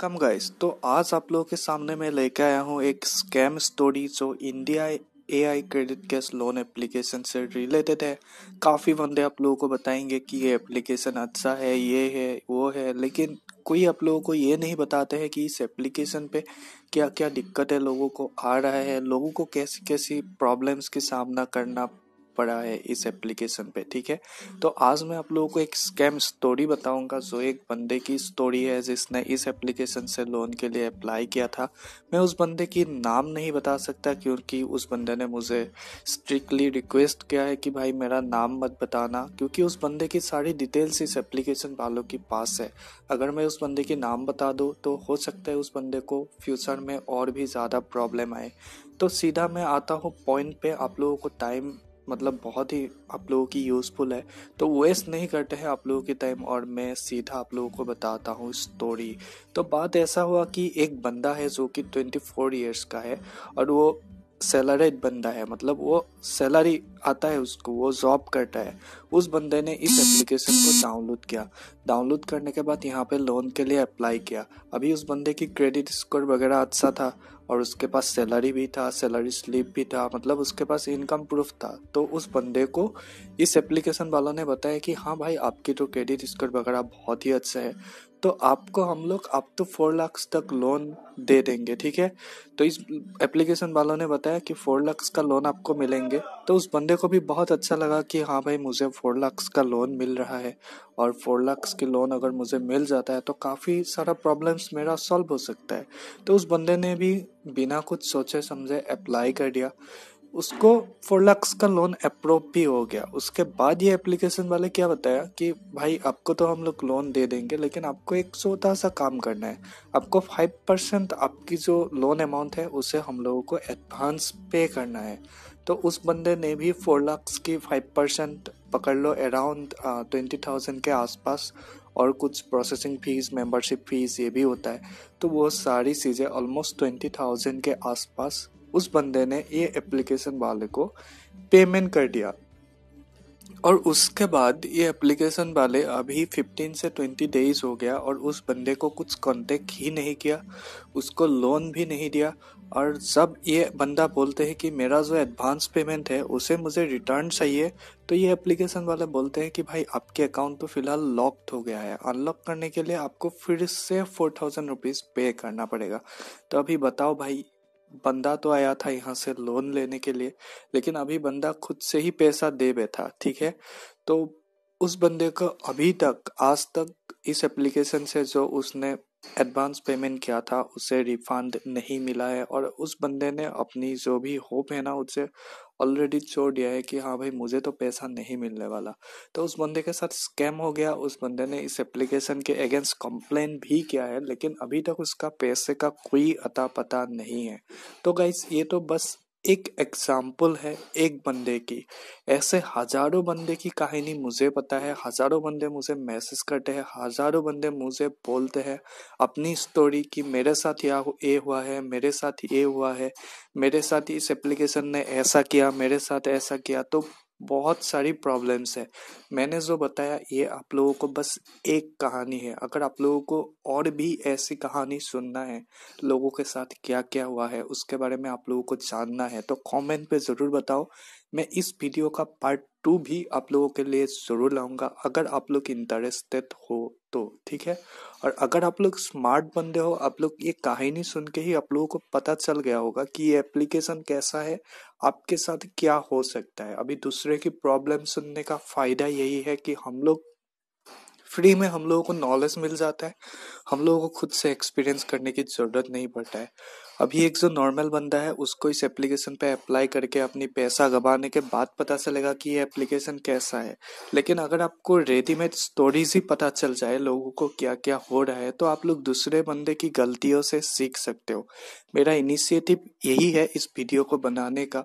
कम guys तो आज आप लोगों के सामने मैं लेके आया हूँ एक स्कैम स्टोरी जो India A I credit cash loan application से रिलेटेड है काफ़ी बंदे आप लोगों को बताएंगे कि ये एप्लीकेशन अच्छा है ये है वो है लेकिन कोई आप लोगों को ये नहीं बताते हैं कि इस एप्लीकेशन पे क्या क्या दिक्कतें लोगों को आ रहा है लोगों को कैसी कैसी प्रॉब्लम्स के सामना करना पड़ा है इस एप्लीकेशन पे ठीक है तो आज मैं आप लोगों को एक स्कैम स्टोरी बताऊंगा जो एक बंदे की स्टोरी है जिसने इस एप्लीकेशन से लोन के लिए अप्लाई किया था मैं उस बंदे की नाम नहीं बता सकता क्योंकि उस बंदे ने मुझे स्ट्रिक्टली रिक्वेस्ट किया है कि भाई मेरा नाम मत बताना क्योंकि उस बंदे की सारी डिटेल्स इस एप्लीकेशन वालों के पास है अगर मैं उस बंदे की नाम बता दूँ तो हो सकता है उस बंदे को फ्यूचर में और भी ज़्यादा प्रॉब्लम आए तो सीधा मैं आता हूँ पॉइंट पे आप लोगों को टाइम मतलब बहुत ही आप लोगों की यूज़फुल है तो वेस्ट नहीं करते हैं आप लोगों के टाइम और मैं सीधा आप लोगों को बताता हूँ स्टोरी तो बात ऐसा हुआ कि एक बंदा है जो कि ट्वेंटी फोर ईयर्स का है और वो सैलरेड बंदा है मतलब वो सैलरी आता है उसको वो जॉब करता है उस बंदे ने इस एप्लीकेशन को डाउनलोड किया डाउनलोड करने के बाद यहाँ पे लोन के लिए अप्लाई किया अभी उस बंदे की क्रेडिट स्कोर वगैरह अच्छा था और उसके पास सैलरी भी था सैलरी स्लिप भी था मतलब उसके पास इनकम प्रूफ था तो उस बंदे को इस एप्लीकेशन वालों ने बताया कि हाँ भाई आपकी तो क्रेडिट स्कोर वगैरह बहुत ही अच्छा है तो आपको हम लोग अप टू फोर लाख तक लोन दे देंगे ठीक है तो इस एप्लीकेशन वालों ने बताया कि फोर लाख का लोन आपको मिलेंगे तो उस बंदे को भी बहुत अच्छा लगा कि हाँ भाई मुझे फोर लाख का लोन मिल रहा है और फोर लाख की लोन अगर मुझे मिल जाता है तो काफ़ी सारा प्रॉब्लम्स मेरा सॉल्व हो सकता है तो उस बंदे ने भी बिना कुछ सोचे समझे अप्लाई कर दिया उसको फोर लाख का लोन अप्रूव भी हो गया उसके बाद ये एप्लीकेशन वाले क्या बताया कि भाई आपको तो हम लोग लोन दे देंगे लेकिन आपको एक छोटा सा काम करना है आपको फाइव परसेंट आपकी जो लोन अमाउंट है उसे हम लोगों को एडवांस पे करना है तो उस बंदे ने भी फोर लाख की फाइव परसेंट पकड़ लो अराउंड ट्वेंटी थाउजेंड के आसपास और कुछ प्रोसेसिंग फीस मेंबरशिप फीस ये भी होता है तो वो सारी चीज़ें ऑलमोस्ट ट्वेंटी थाउजेंड के आसपास उस बंदे ने ये एप्लीकेशन वाले को पेमेंट कर दिया और उसके बाद ये एप्लीकेशन वाले अभी 15 से 20 डेज हो गया और उस बंदे को कुछ कॉन्टेक्ट ही नहीं किया उसको लोन भी नहीं दिया और जब ये बंदा बोलते हैं कि मेरा जो एडवांस पेमेंट है उसे मुझे रिटर्न चाहिए तो ये एप्लीकेशन वाले बोलते हैं कि भाई आपके अकाउंट तो फिलहाल लॉक्ड हो गया है अनलॉक करने के लिए आपको फिर से फोर थाउजेंड रुपीज़ पे करना पड़ेगा तो अभी बताओ भाई बंदा तो आया था यहाँ से लोन लेने के लिए लेकिन अभी बंदा खुद से ही पैसा दे बैठा ठीक है तो उस बंदे को अभी तक आज तक इस एप्लीकेशन से जो उसने एडवांस पेमेंट किया था उसे रिफ़ंड नहीं मिला है और उस बंदे ने अपनी जो भी होप है ना उसे ऑलरेडी छोड़ दिया है कि हाँ भाई मुझे तो पैसा नहीं मिलने वाला तो उस बंदे के साथ स्कैम हो गया उस बंदे ने इस एप्लीकेशन के अगेंस्ट कंप्लेन भी किया है लेकिन अभी तक उसका पैसे का कोई अता पता नहीं है तो गाइस ये तो बस एक एग्जाम्पल है एक बंदे की ऐसे हजारों बंदे की कहानी मुझे पता है हजारों बंदे मुझे मैसेज करते हैं हजारों बंदे मुझे बोलते हैं अपनी स्टोरी कि मेरे साथ यह ये हुआ है मेरे साथ ये हुआ है मेरे साथ इस एप्लीकेशन ने ऐसा किया मेरे साथ ऐसा किया तो बहुत सारी प्रॉब्लम्स है मैंने जो बताया ये आप लोगों को बस एक कहानी है अगर आप लोगों को और भी ऐसी कहानी सुनना है लोगों के साथ क्या क्या हुआ है उसके बारे में आप लोगों को जानना है तो कमेंट पे ज़रूर बताओ मैं इस वीडियो का पार्ट टू भी आप लोगों के लिए ज़रूर लाऊंगा अगर आप लोग इंटरेस्टेड हो तो ठीक है और अगर आप लोग स्मार्ट बंदे हो आप लोग ये कहानी सुन के ही आप लोगों को पता चल गया होगा कि ये एप्लीकेशन कैसा है आपके साथ क्या हो सकता है अभी दूसरे की प्रॉब्लम सुनने का फायदा यही है कि हम लोग फ्री में हम लोगों को नॉलेज मिल जाता है हम लोगों को खुद से एक्सपीरियंस करने की ज़रूरत नहीं पड़ता है अभी एक जो नॉर्मल बंदा है उसको इस एप्लीकेशन पे अप्लाई करके अपनी पैसा गवाने के बाद पता चलेगा कि ये एप्लीकेशन कैसा है लेकिन अगर आपको रेडीमेड स्टोरीज ही पता चल जाए लोगों को क्या क्या हो रहा है तो आप लोग दूसरे बंदे की गलतियों से सीख सकते हो मेरा इनिशिएटिव यही है इस वीडियो को बनाने का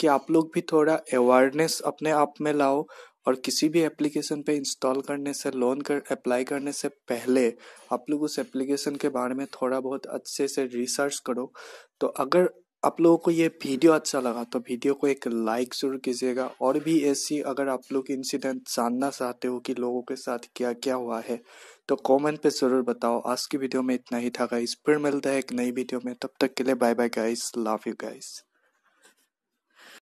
कि आप लोग भी थोड़ा अवेयरनेस अपने आप में लाओ और किसी भी एप्लीकेशन पे इंस्टॉल करने से लोन कर अप्लाई करने से पहले आप लोग उस एप्लीकेशन के बारे में थोड़ा बहुत अच्छे से रिसर्च करो तो अगर आप लोगों को ये वीडियो अच्छा लगा तो वीडियो को एक लाइक जरूर कीजिएगा और भी ऐसी अगर आप लोग इंसिडेंट जानना चाहते हो कि लोगों के साथ क्या क्या हुआ है तो कमेंट पे ज़रूर बताओ आज की वीडियो में इतना ही था गाइस फिर मिलता है एक नई वीडियो में तब तक के लिए bye bye guys love you guys